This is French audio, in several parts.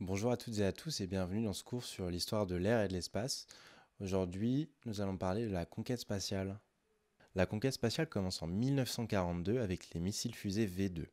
Bonjour à toutes et à tous et bienvenue dans ce cours sur l'histoire de l'air et de l'espace. Aujourd'hui, nous allons parler de la conquête spatiale. La conquête spatiale commence en 1942 avec les missiles fusées V2.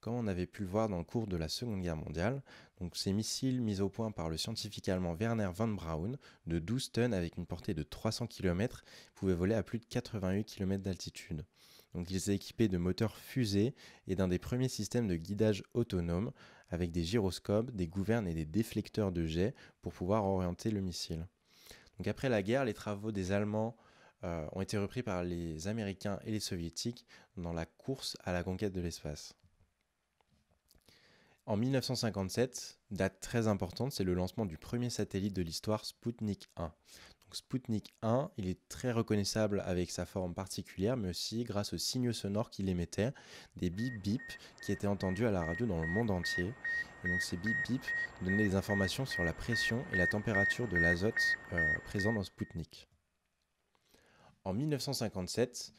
Comme on avait pu le voir dans le cours de la Seconde Guerre mondiale, donc ces missiles mis au point par le scientifique allemand Werner von Braun, de 12 tonnes avec une portée de 300 km, pouvaient voler à plus de 88 km d'altitude. Donc ils étaient équipés de moteurs fusées et d'un des premiers systèmes de guidage autonome avec des gyroscopes, des gouvernes et des déflecteurs de jets pour pouvoir orienter le missile. Donc après la guerre, les travaux des Allemands euh, ont été repris par les Américains et les Soviétiques dans la course à la conquête de l'espace. En 1957, date très importante, c'est le lancement du premier satellite de l'histoire, Sputnik 1. Sputnik Spoutnik 1, il est très reconnaissable avec sa forme particulière, mais aussi grâce aux signaux sonores qu'il émettait, des bip bip qui étaient entendus à la radio dans le monde entier. Et donc ces bip bip donnaient des informations sur la pression et la température de l'azote euh, présent dans Spoutnik. En 1957,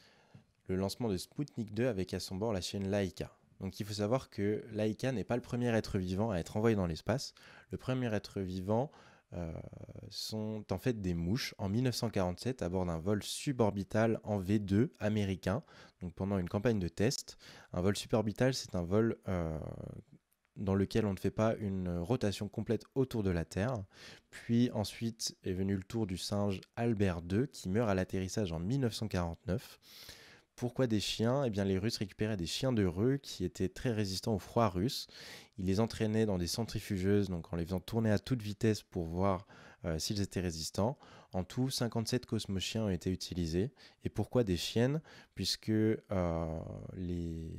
le lancement de Spoutnik 2 avec à son bord la chaîne Laika. Donc il faut savoir que Laika n'est pas le premier être vivant à être envoyé dans l'espace. Le premier être vivant sont en fait des mouches en 1947 à bord d'un vol suborbital en V2 américain, donc pendant une campagne de test. Un vol suborbital, c'est un vol euh, dans lequel on ne fait pas une rotation complète autour de la Terre. Puis ensuite est venu le tour du singe Albert II qui meurt à l'atterrissage en 1949. Pourquoi des chiens Eh bien, les Russes récupéraient des chiens de rue qui étaient très résistants au froid russe. Ils les entraînaient dans des centrifugeuses, donc en les faisant tourner à toute vitesse pour voir euh, s'ils étaient résistants. En tout, 57 cosmochiens ont été utilisés. Et pourquoi des chiennes Puisque euh, les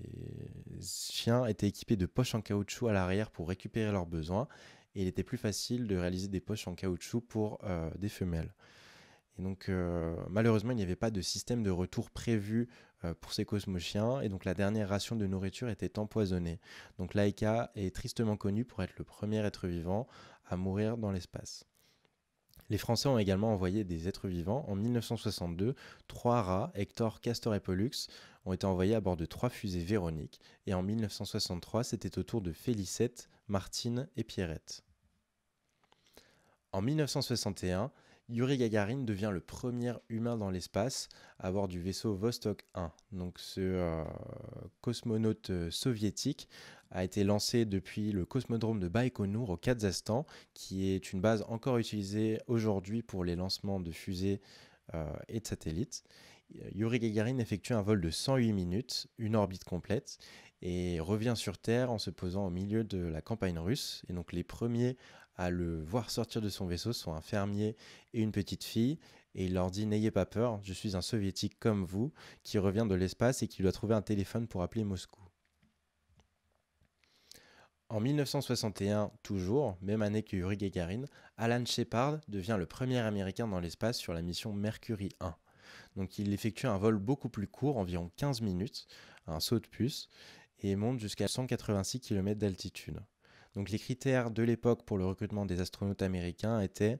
chiens étaient équipés de poches en caoutchouc à l'arrière pour récupérer leurs besoins. Et il était plus facile de réaliser des poches en caoutchouc pour euh, des femelles. Et donc, malheureusement, il n'y avait pas de système de retour prévu euh, pour ses chiens et donc la dernière ration de nourriture était empoisonnée. Donc Laika est tristement connue pour être le premier être vivant à mourir dans l'espace. Les Français ont également envoyé des êtres vivants. En 1962, trois rats, Hector, Castor et Pollux, ont été envoyés à bord de trois fusées Véronique. Et en 1963, c'était au tour de Félicette, Martine et Pierrette. En 1961, Yuri Gagarin devient le premier humain dans l'espace à bord du vaisseau Vostok 1. Donc ce euh, cosmonaute euh, soviétique a été lancé depuis le cosmodrome de Baïkonour au Kazakhstan, qui est une base encore utilisée aujourd'hui pour les lancements de fusées euh, et de satellites. Yuri Gagarin effectue un vol de 108 minutes, une orbite complète, et revient sur Terre en se posant au milieu de la campagne russe. Et donc les premiers à le voir sortir de son vaisseau sont un fermier et une petite fille, et il leur dit N'ayez pas peur, je suis un soviétique comme vous, qui revient de l'espace et qui doit trouver un téléphone pour appeler Moscou. En 1961, toujours, même année que Yuri Gagarin, Alan Shepard devient le premier Américain dans l'espace sur la mission Mercury 1. Donc il effectue un vol beaucoup plus court, environ 15 minutes, un saut de puce, et monte jusqu'à 186 km d'altitude. Donc les critères de l'époque pour le recrutement des astronautes américains étaient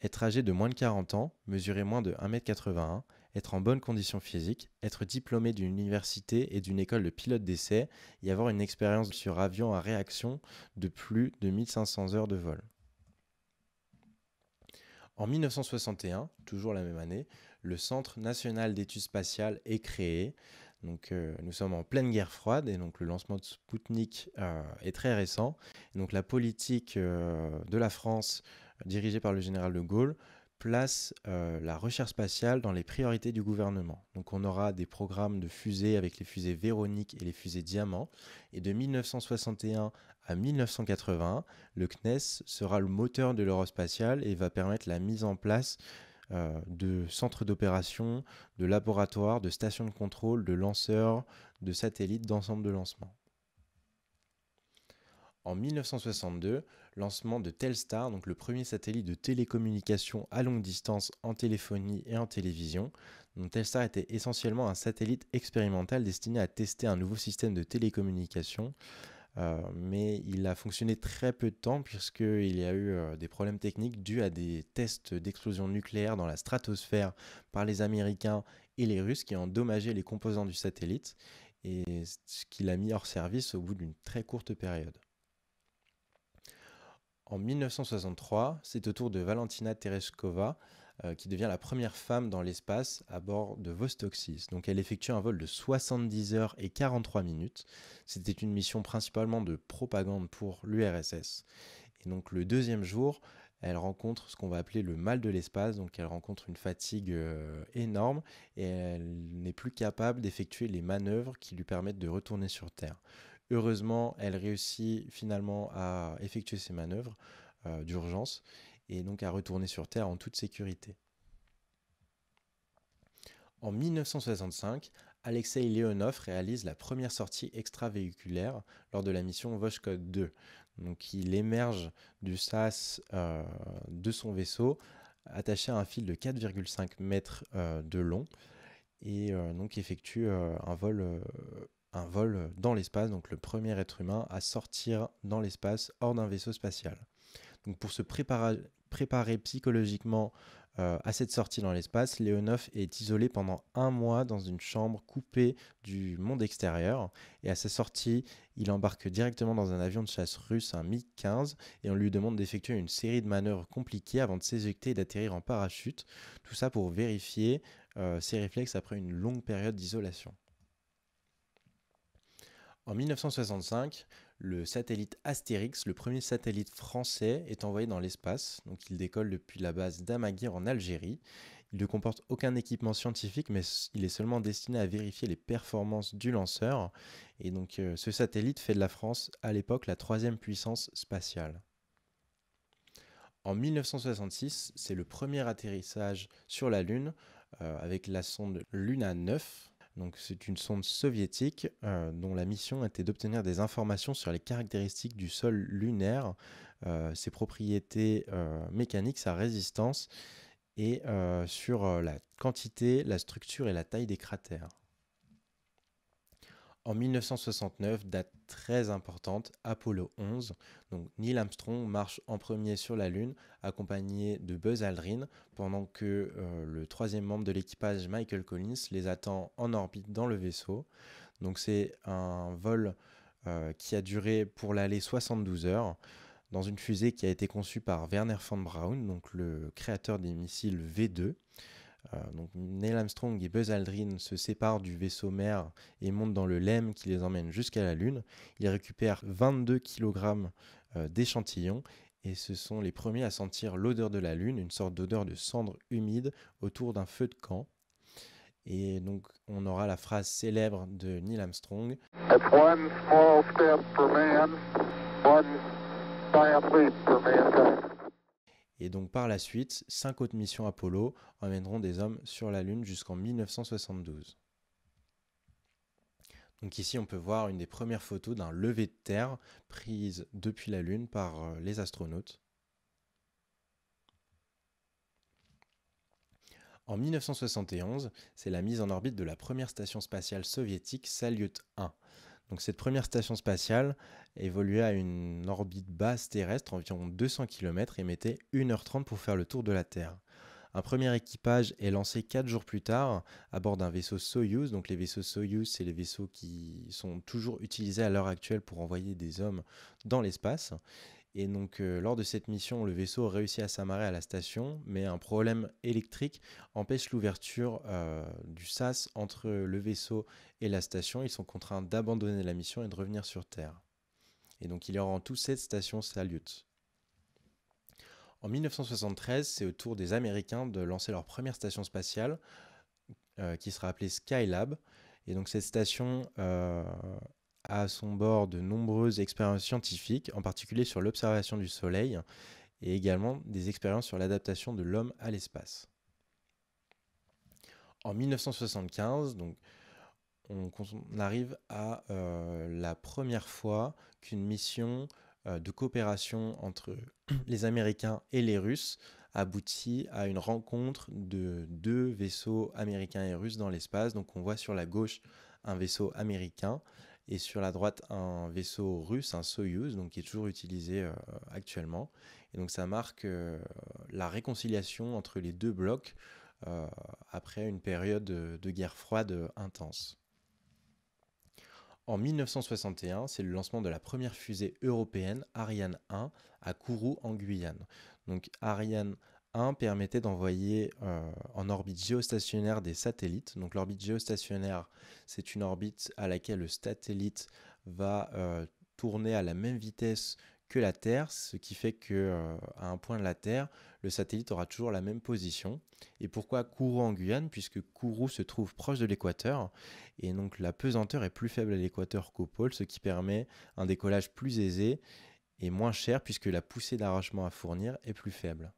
être âgé de moins de 40 ans, mesurer moins de 1m81, être en bonne condition physique, être diplômé d'une université et d'une école de pilote d'essai et avoir une expérience sur avion à réaction de plus de 1500 heures de vol. En 1961, toujours la même année, le Centre national d'études spatiales est créé donc euh, nous sommes en pleine guerre froide et donc le lancement de Sputnik euh, est très récent. donc la politique euh, de la France dirigée par le général de Gaulle place la recherche spatiale dans les priorités du gouvernement. Donc on aura des programmes de fusées avec les fusées Véronique et les fusées Diamant. Et de 1961 à 1980 le CNES sera le moteur de spatiale et va permettre la mise en place euh, de centres d'opération, de laboratoires, de stations de contrôle, de lanceurs, de satellites, d'ensemble de lancements. En 1962, lancement de Telstar, donc le premier satellite de télécommunication à longue distance en téléphonie et en télévision. Telstar était essentiellement un satellite expérimental destiné à tester un nouveau système de télécommunication euh, mais il a fonctionné très peu de temps puisqu'il y a eu euh, des problèmes techniques dus à des tests d'explosion nucléaire dans la stratosphère par les Américains et les Russes qui ont endommagé les composants du satellite et ce qui l'a mis hors service au bout d'une très courte période. En 1963, c'est au tour de Valentina Tereshkova, euh, qui devient la première femme dans l'espace à bord de Vostok 6. Donc elle effectue un vol de 70 heures et 43 minutes. C'était une mission principalement de propagande pour l'URSS. Et donc le deuxième jour, elle rencontre ce qu'on va appeler le mal de l'espace, donc elle rencontre une fatigue euh, énorme et elle n'est plus capable d'effectuer les manœuvres qui lui permettent de retourner sur Terre. Heureusement, elle réussit finalement à effectuer ces manœuvres euh, d'urgence et donc à retourner sur Terre en toute sécurité. En 1965, Alexei Leonov réalise la première sortie extravéhiculaire lors de la mission Voskhod 2. Donc il émerge du SAS euh, de son vaisseau attaché à un fil de 4,5 mètres euh, de long et euh, donc effectue un vol un vol dans l'espace, donc le premier être humain à sortir dans l'espace hors d'un vaisseau spatial. Donc pour se préparer préparé psychologiquement euh, à cette sortie dans l'espace, Léonov est isolé pendant un mois dans une chambre coupée du monde extérieur. Et à sa sortie, il embarque directement dans un avion de chasse russe, un mi 15 et on lui demande d'effectuer une série de manœuvres compliquées avant de s'éjecter et d'atterrir en parachute. Tout ça pour vérifier euh, ses réflexes après une longue période d'isolation. En 1965, le satellite Astérix, le premier satellite français, est envoyé dans l'espace. Donc il décolle depuis la base d'Amagir en Algérie. Il ne comporte aucun équipement scientifique, mais il est seulement destiné à vérifier les performances du lanceur. Et donc euh, ce satellite fait de la France à l'époque la troisième puissance spatiale. En 1966, c'est le premier atterrissage sur la Lune euh, avec la sonde Luna 9 c'est une sonde soviétique euh, dont la mission était d'obtenir des informations sur les caractéristiques du sol lunaire, euh, ses propriétés euh, mécaniques, sa résistance et sur la quantité, la structure et la taille des cratères. En 1969, date très importante, Apollo 11, donc Neil Armstrong marche en premier sur la Lune, accompagné de Buzz Aldrin, pendant que euh, le troisième membre de l'équipage, Michael Collins, les attend en orbite dans le vaisseau. Donc c'est un vol euh, qui a duré pour l'aller 72 heures dans une fusée qui a été conçue par Werner von Braun, donc le créateur des missiles V2. Euh, Neil Armstrong et Buzz Aldrin se séparent du vaisseau mère et montent dans le LEM qui les emmène jusqu'à la Lune. Ils récupèrent 22 kg euh, d'échantillons et ce sont les premiers à sentir l'odeur de la Lune, une sorte d'odeur de cendre humide autour d'un feu de camp. Et donc on aura la phrase célèbre de Neil Armstrong. One small step for man, one giant leap for mankind. Et donc par la suite, cinq autres missions Apollo emmèneront des hommes sur la Lune jusqu'en 1972. Donc ici, on peut voir une des premières photos d'un lever de terre prise depuis la Lune par euh, les astronautes. En 1971, c'est la mise en orbite de la première station spatiale soviétique Salyut 1 cette première station spatiale évoluait à une orbite basse terrestre, environ 200 km, et mettait 1h30 pour faire le tour de la Terre. Un premier équipage est lancé 4 jours plus tard à bord d'un vaisseau Soyuz. Donc les vaisseaux Soyuz, c'est les vaisseaux qui sont toujours utilisés à l'heure actuelle pour envoyer des hommes dans l'espace. Et donc, euh, lors de cette mission, le vaisseau réussit à s'amarrer à la station, mais un problème électrique empêche l'ouverture euh, du SAS entre le vaisseau et la station. Ils sont contraints d'abandonner la mission et de revenir sur Terre. Et donc, il aura en tout cette station Salyut. En 1973, c'est au tour des Américains de lancer leur première station spatiale, euh, qui sera appelée Skylab. Et donc cette station à son bord de nombreuses expériences scientifiques, en particulier sur l'observation du Soleil, et également des expériences sur l'adaptation de l'homme à l'espace. En 1975, on, arrive à euh, la première fois qu'une mission euh, de coopération entre les Américains et les Russes aboutit à une rencontre de deux vaisseaux américains et russes dans l'espace. Donc on voit sur la gauche un vaisseau américain et sur la droite un vaisseau russe, un Soyuz, donc qui est toujours utilisé euh, actuellement. Et donc ça marque euh, la réconciliation entre les deux blocs euh, après une période de, guerre froide intense. En 1961, c'est le lancement de la première fusée européenne Ariane 1 à Kourou en Guyane. Donc Ariane un permettait d'envoyer euh, en orbite géostationnaire des satellites. Donc l'orbite géostationnaire, c'est une orbite à laquelle le satellite va euh, tourner à la même vitesse que la Terre, ce qui fait que euh, à un point de la Terre, le satellite aura toujours la même position. Et pourquoi Kourou en Guyane Puisque Kourou se trouve proche de l'équateur, et donc la pesanteur est plus faible à l'équateur qu'au pôle, ce qui permet un décollage plus aisé et moins cher, puisque la poussée d'arrachement à fournir est plus faible.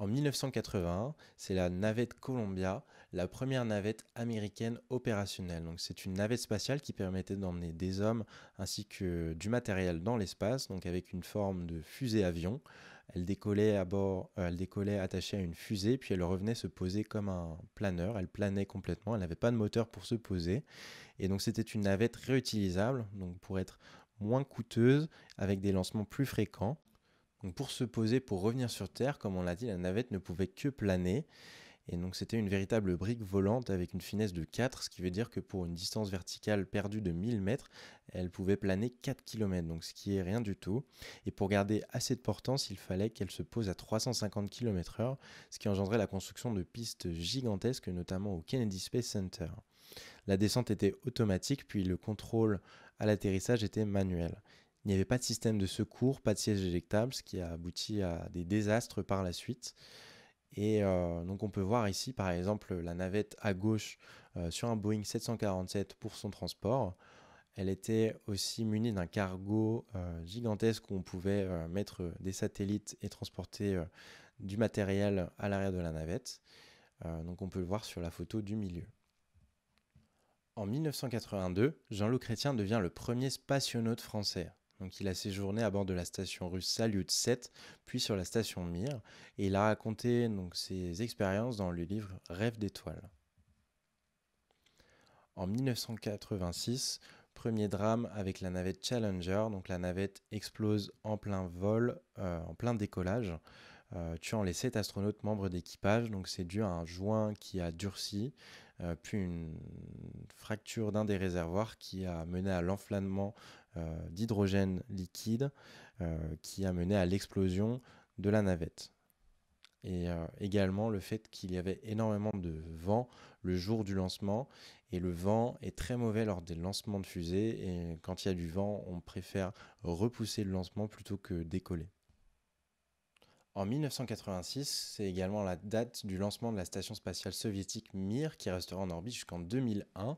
En 1981, c'est la navette Columbia, la première navette américaine opérationnelle. Donc c'est une navette spatiale qui permettait d'emmener des hommes ainsi que du matériel dans l'espace, donc avec une forme de fusée-avion. Elle décollait à bord, euh, elle décollait attachée à une fusée, puis elle revenait se poser comme un planeur. Elle planait complètement, elle n'avait pas de moteur pour se poser. Et donc c'était une navette réutilisable, donc pour être moins coûteuse, avec des lancements plus fréquents pour se poser, pour revenir sur Terre, comme on l'a dit, la navette ne pouvait que planer. Et donc c'était une véritable brique volante avec une finesse de 4, ce qui veut dire que pour une distance verticale perdue de 1000 mètres, elle pouvait planer 4 km, donc ce qui est rien du tout. Et pour garder assez de portance, il fallait qu'elle se pose à 350 km/h, ce qui engendrait la construction de pistes gigantesques, notamment au Kennedy Space Center. La descente était automatique, puis le contrôle à l'atterrissage était manuel. Il n'y avait pas de système de secours, pas de siège éjectable, ce qui a abouti à des désastres par la suite. Et euh, donc on peut voir ici par exemple la navette à gauche euh, sur un Boeing 747 pour son transport. Elle était aussi munie d'un cargo euh, gigantesque où on pouvait mettre des satellites et transporter du matériel à l'arrière de la navette. donc on peut le voir sur la photo du milieu. En 1982, Jean-Loup Chrétien devient le premier spationaute français il a séjourné à bord de la station russe Salyut 7, puis sur la station Mir, et il a raconté ses expériences dans le livre Rêve d'étoiles. En 1986, premier drame avec la navette Challenger, donc la navette explose en plein vol, euh, en plein décollage. Euh, tuant les sept astronautes membres d'équipage. Donc c'est dû à un joint qui a durci, euh, puis une fracture d'un des réservoirs qui a mené à l'enflammement euh, d'hydrogène liquide, qui a mené à l'explosion de la navette. Et également le fait qu'il y avait énormément de vent le jour du lancement. Et le vent est très mauvais lors des lancements de fusées. Et quand il y a du vent, on préfère repousser le lancement plutôt que décoller. En 1986, c'est également la date du lancement de la station spatiale soviétique Mir qui restera en orbite jusqu'en 2001.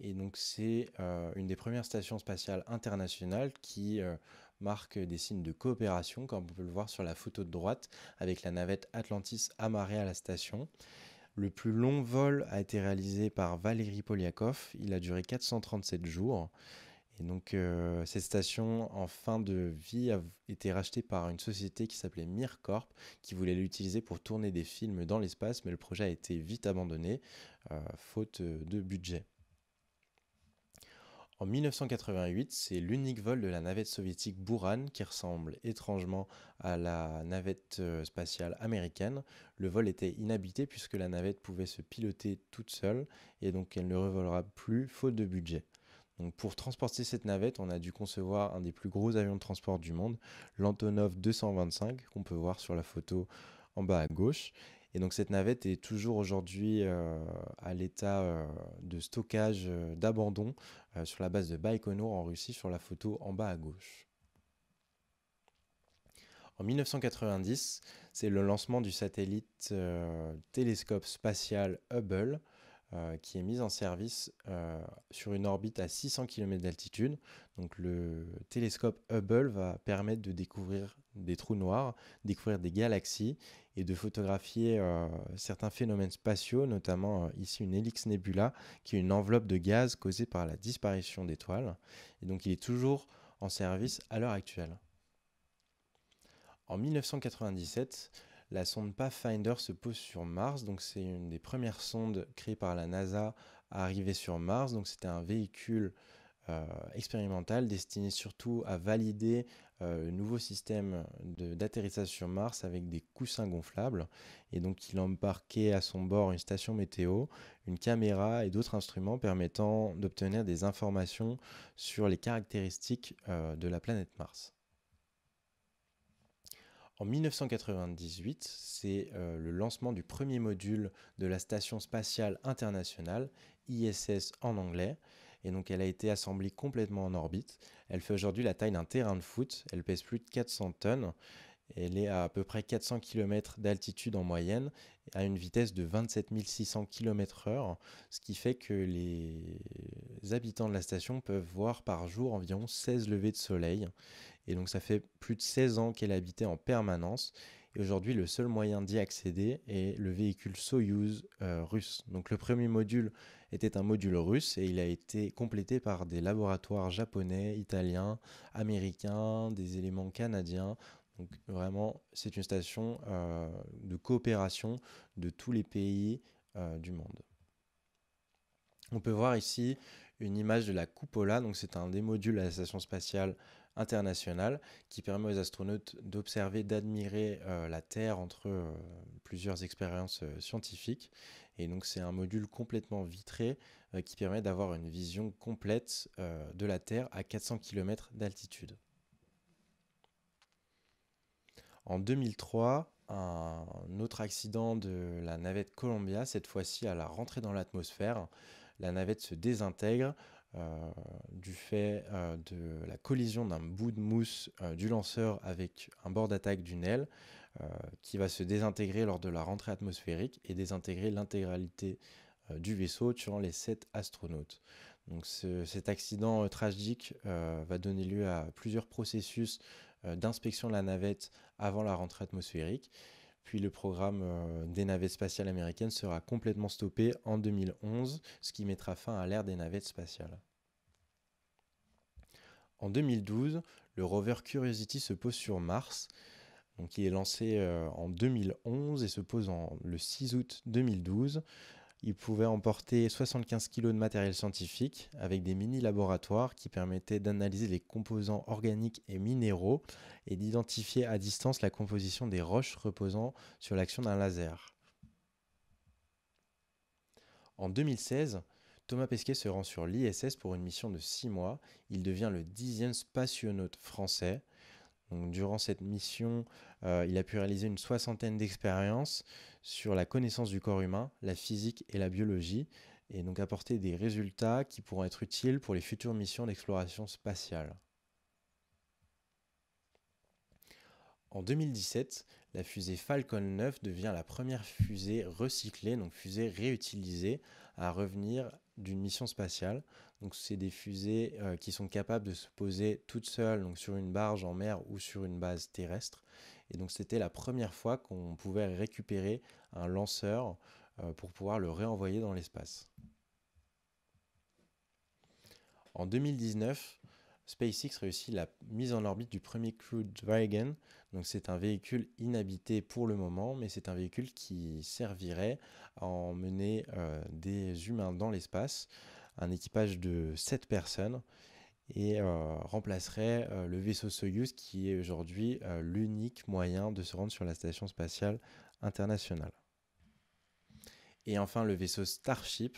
Et donc c'est euh, une des premières stations spatiales internationales qui euh, marque des signes de coopération, comme on peut le voir sur la photo de droite, avec la navette Atlantis amarrée à la station. Le plus long vol a été réalisé par valérie Polyakov, il a duré 437 jours. Et donc, euh, cette station en fin de vie a été rachetée par une société qui s'appelait MirCorp, qui voulait l'utiliser pour tourner des films dans l'espace, mais le projet a été vite abandonné, euh, faute euh, de budget. En 1988, c'est l'unique vol de la navette soviétique Buran qui ressemble étrangement à la navette spatiale américaine. Le vol était inhabité puisque la navette pouvait se piloter toute seule et donc elle ne revolera plus faute de budget pour transporter cette navette, on a dû concevoir un des plus gros avions de transport du monde, l'Antonov 225, qu'on peut voir sur la photo en bas à gauche. Et donc cette navette est toujours aujourd'hui euh, à l'état euh, de stockage euh, d'abandon sur la base de Baïkonour en Russie sur la photo en bas à gauche. En 1990, c'est le lancement du satellite télescope spatial Hubble euh, qui est mise en service euh, sur une orbite à 600 km d'altitude. Donc le télescope Hubble va permettre de découvrir des trous noirs, découvrir des galaxies et de photographier euh, certains phénomènes spatiaux, notamment ici une hélix Nebula, qui est une enveloppe de gaz causée par la disparition d'étoiles. Et donc il est toujours en service à l'heure actuelle. En 1997, la sonde Pathfinder se pose sur Mars, donc c'est une des premières sondes créées par la NASA à arriver sur Mars. Donc c'était un véhicule euh, expérimental destiné surtout à valider euh, le nouveau système d'atterrissage sur Mars avec des coussins gonflables. Et donc il embarquait à son bord une station météo, une caméra et d'autres instruments permettant d'obtenir des informations sur les caractéristiques euh, de la planète Mars. En 1998, c'est euh, le lancement du premier module de la Station spatiale internationale, ISS en anglais, et donc elle a été assemblée complètement en orbite. Elle fait aujourd'hui la taille d'un terrain de foot, elle pèse plus de 400 tonnes, elle est à à peu près 400 km d'altitude en moyenne, à une vitesse de 27 600 km/h, ce qui fait que les habitants de la station peuvent voir par jour environ 16 levées de soleil. Et donc ça fait plus de 16 ans qu'elle habitait en permanence. Et aujourd'hui, le seul moyen d'y accéder est le véhicule Soyuz euh, russe. Donc le premier module était un module russe et il a été complété par des laboratoires japonais, italiens, américains, des éléments canadiens. Donc vraiment, c'est une station euh, de coopération de tous les pays euh, du monde. On peut voir ici une image de la Cupola. Donc, c'est un des modules à la station spatiale internationale qui permet aux astronautes d'observer, d'admirer euh, la Terre entre euh, plusieurs expériences euh, scientifiques. Et donc c'est un module complètement vitré qui permet d'avoir une vision complète de la Terre à 400 km d'altitude. En 2003, un autre accident de la navette Columbia, cette fois-ci à la rentrée dans l'atmosphère, la navette se désintègre euh, du fait euh, de la collision d'un bout de mousse euh, du lanceur avec un bord d'attaque d'une aile qui va se désintégrer lors de la rentrée atmosphérique et désintégrer l'intégralité du vaisseau tuant les sept astronautes. Donc cet accident tragique va donner lieu à plusieurs processus d'inspection de la navette avant la rentrée atmosphérique puis le programme euh, des navettes spatiales américaines sera complètement stoppé en 2011, ce qui mettra fin à l'ère des navettes spatiales. En 2012, le rover Curiosity se pose sur Mars. Donc, il est lancé euh, en 2011 et se pose le 6 août 2012. Il pouvait emporter 75 kg de matériel scientifique avec des mini-laboratoires qui permettaient d'analyser les composants organiques et minéraux et d'identifier à distance la composition des roches reposant sur l'action d'un laser. En 2016, Thomas Pesquet se rend sur l'ISS pour une mission de 6 mois. Il devient le dixième spationaute français durant cette mission, euh, il a pu réaliser une soixantaine d'expériences sur la connaissance du corps humain, la physique et la biologie, et donc apporter des résultats qui pourront être utiles pour les futures missions d'exploration spatiale. En 2017, la fusée Falcon 9 devient la première fusée recyclée, donc fusée réutilisée, à revenir d'une mission spatiale. Donc c'est des fusées euh, qui sont capables de se poser toutes seules donc sur une barge en mer ou sur une base terrestre. Et donc c'était la première fois qu'on pouvait récupérer un lanceur euh, pour pouvoir le réenvoyer dans l'espace. En 2019, SpaceX réussit la mise en orbite du premier Crew Dragon. Donc c'est un véhicule inhabité pour le moment, mais c'est un véhicule qui servirait à emmener euh, des humains dans l'espace, un équipage de 7 personnes, et euh, remplacerait euh, le vaisseau Soyuz qui est aujourd'hui l'unique moyen de se rendre sur la station spatiale internationale. Et enfin le vaisseau Starship,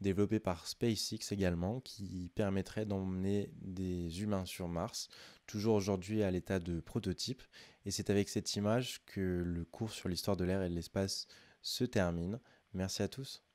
développé par SpaceX également, qui permettrait d'emmener des humains sur Mars, toujours aujourd'hui à l'état de prototype. Et c'est avec cette image que le cours sur l'histoire de l'air et de l'espace se termine. Merci à tous.